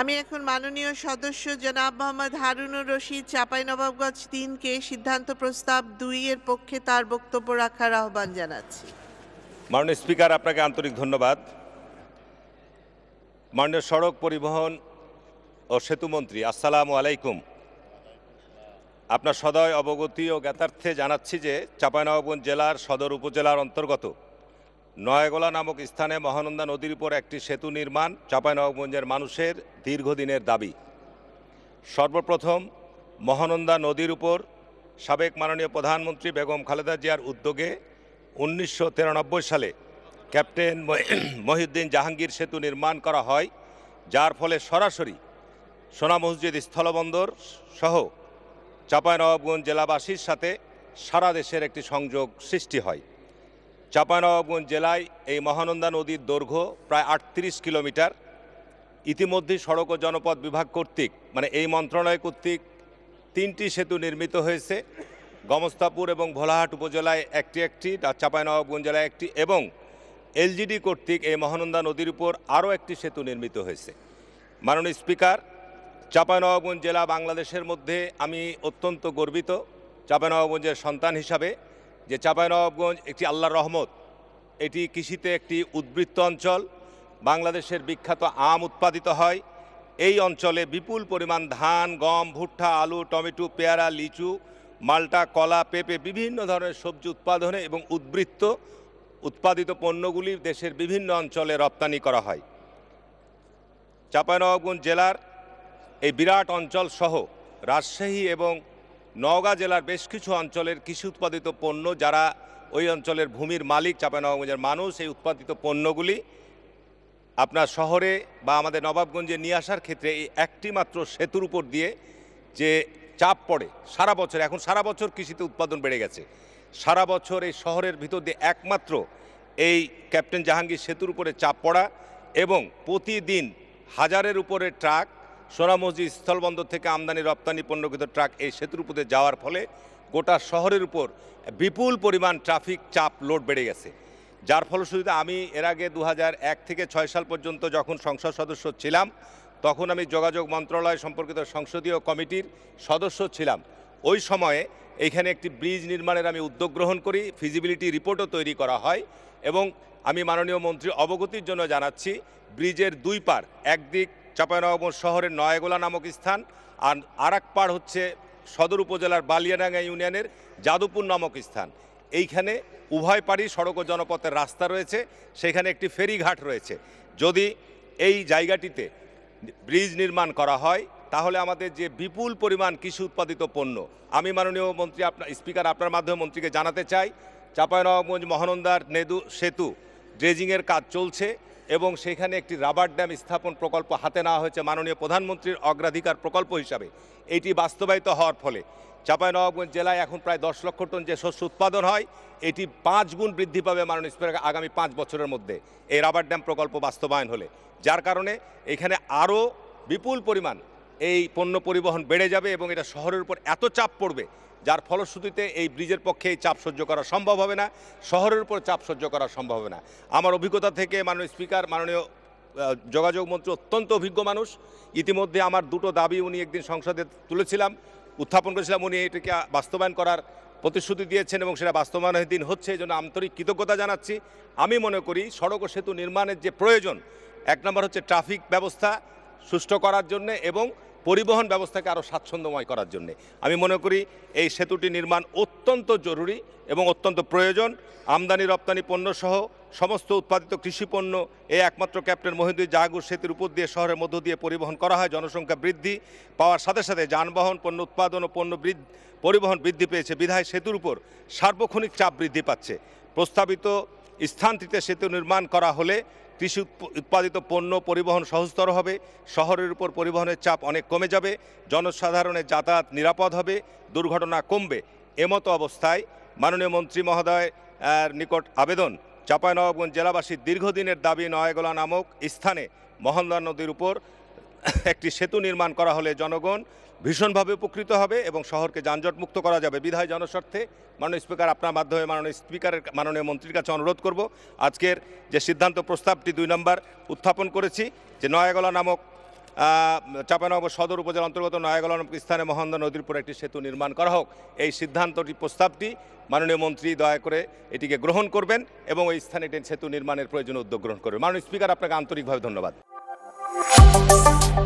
আমি এখন মাননীয় সদস্য জনাব মোহাম্মদ হারুনুর রশিদ চাঁপাইনবাবগঞ্জ তিনকে সিদ্ধান্ত প্রস্তাব দুই এর পক্ষে তার বক্তব্য রাখার আহ্বান জানাচ্ছি মাননীয় স্পিকার আপনাকে আন্তরিক ধন্যবাদ মাননীয় সড়ক পরিবহন ও সেতুমন্ত্রী আসসালাম আলাইকুম আপনার সদয় অবগতি ও জ্ঞাতার্থে জানাচ্ছি যে চাঁপাইনবাবগঞ্জ জেলার সদর উপজেলার অন্তর্গত নয়াগোলা নামক স্থানে মহানন্দা নদীর উপর একটি সেতু নির্মাণ চাঁপাইনবাবগঞ্জের মানুষের দীর্ঘদিনের দাবি সর্বপ্রথম মহানন্দা নদীর উপর সাবেক মাননীয় প্রধানমন্ত্রী বেগম খালেদা জিয়ার উদ্যোগে উনিশশো সালে ক্যাপ্টেন মহিউদ্দিন জাহাঙ্গীর সেতু নির্মাণ করা হয় যার ফলে সরাসরি সোনা মসজিদ স্থলবন্দর সহ চাঁপাইনবাবগঞ্জ জেলাবাসীর সাথে সারা দেশের একটি সংযোগ সৃষ্টি হয় চাঁপানবাবগঞ্জ জেলায় এই মহানন্দা নদীর দৈর্ঘ্য প্রায় আটত্রিশ কিলোমিটার ইতিমধ্যে সড়ক ও জনপথ বিভাগ কর্তৃক মানে এই মন্ত্রণালয় কর্তৃক তিনটি সেতু নির্মিত হয়েছে গমস্তাপুর এবং ভোলাহাট উপজেলায় একটি একটি চাঁপাইনবাবগঞ্জ জেলায় একটি এবং এলজিডি কর্তৃক এই মহানন্দা নদীর উপর আরও একটি সেতু নির্মিত হয়েছে মাননীয় স্পিকার চাঁপাইনবাবগঞ্জ জেলা বাংলাদেশের মধ্যে আমি অত্যন্ত গর্বিত চাঁপাইনবাবগঞ্জের সন্তান হিসাবে যে চাঁপাইনবাবগঞ্জ একটি আল্লাহর রহমত এটি কৃষিতে একটি উদ্বৃত্ত অঞ্চল বাংলাদেশের বিখ্যাত আম উৎপাদিত হয় এই অঞ্চলে বিপুল পরিমাণ ধান গম ভুট্টা আলু টমেটো পেয়ারা লিচু মাল্টা কলা পেঁপে বিভিন্ন ধরনের সবজি উৎপাদনে এবং উদ্বৃত্ত উৎপাদিত পণ্যগুলি দেশের বিভিন্ন অঞ্চলে রপ্তানি করা হয় চাঁপাইনবাবগঞ্জ জেলার এই বিরাট অঞ্চল সহ রাজশাহী এবং নওগাঁ জেলার বেশ কিছু অঞ্চলের কৃষি উৎপাদিত পণ্য যারা ওই অঞ্চলের ভূমির মালিক চাঁপানগঞ্জের মানুষ এই উৎপাদিত পণ্যগুলি আপনার শহরে বা আমাদের নবাবগঞ্জে নিয়ে আসার ক্ষেত্রে এই একটি মাত্র সেতুর উপর দিয়ে যে চাপ পড়ে সারা বছর এখন সারা বছর কৃষিতে উৎপাদন বেড়ে গেছে সারা বছর এই শহরের ভিতর দিয়ে একমাত্র এই ক্যাপ্টেন জাহাঙ্গীর সেতুর উপরে চাপ পড়া এবং প্রতিদিন হাজারের উপরে ট্রাক সোনামসজিদ স্থলবন্দর থেকে আমদানি রপ্তানি পণ্যকৃত ট্রাক এই সেতুর উপরে যাওয়ার ফলে গোটা শহরের উপর বিপুল পরিমাণ ট্রাফিক চাপ লোড বেড়ে গেছে যার ফলশ্রুতিতে আমি এর আগে দু থেকে ছয় সাল পর্যন্ত যখন সংসদ সদস্য ছিলাম তখন আমি যোগাযোগ মন্ত্রণালয় সম্পর্কিত সংসদীয় কমিটির সদস্য ছিলাম ওই সময়ে এইখানে একটি ব্রিজ নির্মাণের আমি উদ্যোগ গ্রহণ করি ফিজিবিলিটি রিপোর্টও তৈরি করা হয় এবং আমি মাননীয় মন্ত্রী অবগতির জন্য জানাচ্ছি ব্রিজের দুই পার একদিক চাঁপাইনবাবগঞ্জ শহরের নয়াগোলা নামক স্থান আর আরাক পাড় হচ্ছে সদর উপজেলার বালিয়াডাঙ্গা ইউনিয়নের যাদবপুর নামক স্থান এইখানে উভয় পাড়ি সড়ক ও জনপথের রাস্তা রয়েছে সেখানে একটি ফেরিঘাট রয়েছে যদি এই জায়গাটিতে ব্রিজ নির্মাণ করা হয় তাহলে আমাদের যে বিপুল পরিমাণ কৃষি উৎপাদিত পণ্য আমি মাননীয় মন্ত্রী আপনার স্পিকার আপনার মাধ্যমে মন্ত্রীকে জানাতে চাই চাঁপাইনবাবগঞ্জ মহানন্দার নেদু সেতু ড্রেজিংয়ের কাজ চলছে এবং সেখানে একটি রাবার ড্যাম স্থাপন প্রকল্প হাতে নেওয়া হয়েছে মাননীয় প্রধানমন্ত্রীর অগ্রাধিকার প্রকল্প হিসাবে এটি বাস্তবায়িত হওয়ার ফলে চাঁপাইনবাবগঞ্জ জেলায় এখন প্রায় দশ লক্ষ টন যে শস্য উৎপাদন হয় এটি পাঁচ গুণ বৃদ্ধি পাবে মাননীয় স্পিকার আগামী পাঁচ বছরের মধ্যে এই রাবার ড্যাম প্রকল্প বাস্তবায়ন হলে যার কারণে এখানে আরও বিপুল পরিমাণ এই পণ্য পরিবহন বেড়ে যাবে এবং এটা শহরের উপর এত চাপ পড়বে যার ফলশ্রুতিতে এই ব্রিজের পক্ষে চাপ সহ্য করা সম্ভব হবে না শহরের উপর চাপ সহ্য করা সম্ভব হবে না আমার অভিজ্ঞতা থেকে মাননীয় স্পিকার মাননীয় যোগাযোগ মন্ত্রী অত্যন্ত অভিজ্ঞ মানুষ ইতিমধ্যে আমার দুটো দাবি উনি একদিন সংসদে তুলেছিলাম উত্থাপন করেছিলাম উনি এটাকে বাস্তবায়ন করার প্রতিশ্রুতি দিয়েছেন এবং সেটা বাস্তবায়নের দিন হচ্ছে এই জন্য আন্তরিক কৃতজ্ঞতা জানাচ্ছি আমি মনে করি সড়ক ও সেতু নির্মাণের যে প্রয়োজন এক নম্বর হচ্ছে ট্রাফিক ব্যবস্থা সুষ্ঠু করার জন্য এবং পরিবহন ব্যবস্থাকে আরও স্বাচ্ছন্দ্যময় করার জন্য আমি মনে করি এই সেতুটি নির্মাণ অত্যন্ত জরুরি এবং অত্যন্ত প্রয়োজন আমদানি রপ্তানি পণ্যসহ সমস্ত উৎপাদিত কৃষিপণ্য এই একমাত্র ক্যাপ্টেন মহিন্দুর জাগুর সেতুর উপর দিয়ে শহরের মধ্য দিয়ে পরিবহন করা হয় জনসংখ্যা বৃদ্ধি পাওয়ার সাথে সাথে যানবাহন পণ্য উৎপাদন ও পণ্য পরিবহন বৃদ্ধি পেয়েছে বিধায় সেতুর উপর সার্বক্ষণিক চাপ বৃদ্ধি পাচ্ছে প্রস্তাবিত স্থানটিতে সেতু নির্মাণ করা হলে কৃষি উৎপাদিত পণ্য পরিবহন সহজতর হবে শহরের উপর পরিবহনের চাপ অনেক কমে যাবে জনসাধারণের যাতায়াত নিরাপদ হবে দুর্ঘটনা কমবে এমতো অবস্থায় মাননীয় মন্ত্রী মহোদয় নিকট আবেদন চাঁপাইনবাবগঞ্জ জেলাবাসীর দীর্ঘদিনের দাবি নয়াগোলা নামক স্থানে মহন্দা নদীর উপর একটি সেতু নির্মাণ করা হলে জনগণ ভীষণভাবে উপকৃত হবে এবং শহরকে যানজট মুক্ত করা যাবে বিধায় জনস্বার্থে মাননীয় স্পিকার আপনার মাধ্যমে মাননীয় স্পিকারের মাননীয় মন্ত্রীর কাছে অনুরোধ করব আজকের যে সিদ্ধান্ত প্রস্তাবটি দুই নম্বর উত্থাপন করেছি যে নয়াগলা নামক চাপানগর সদর উপজেলা অন্তর্গত নয়াগলা নামক স্থানে মহানন্দা নদীর উপর একটি সেতু নির্মাণ করা হোক এই সিদ্ধান্তটি প্রস্তাবটি মাননীয় মন্ত্রী দয়া করে এটিকে গ্রহণ করবেন এবং এই স্থানে সেতু নির্মাণের প্রয়োজন উদ্যোগ গ্রহণ করবেন মাননীয় স্পিকার আপনাকে আন্তরিকভাবে ধন্যবাদ Thank